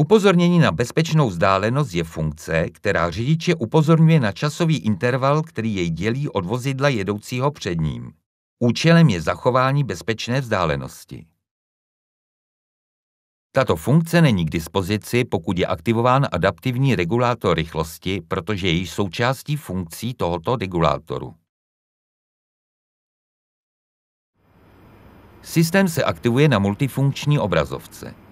Upozornění na bezpečnou vzdálenost je funkce, která řidiče upozorňuje na časový interval, který jej dělí od vozidla jedoucího před ním. Účelem je zachování bezpečné vzdálenosti. Tato funkce není k dispozici, pokud je aktivován adaptivní regulátor rychlosti, protože je již součástí funkcí tohoto regulátoru. Systém se aktivuje na multifunkční obrazovce.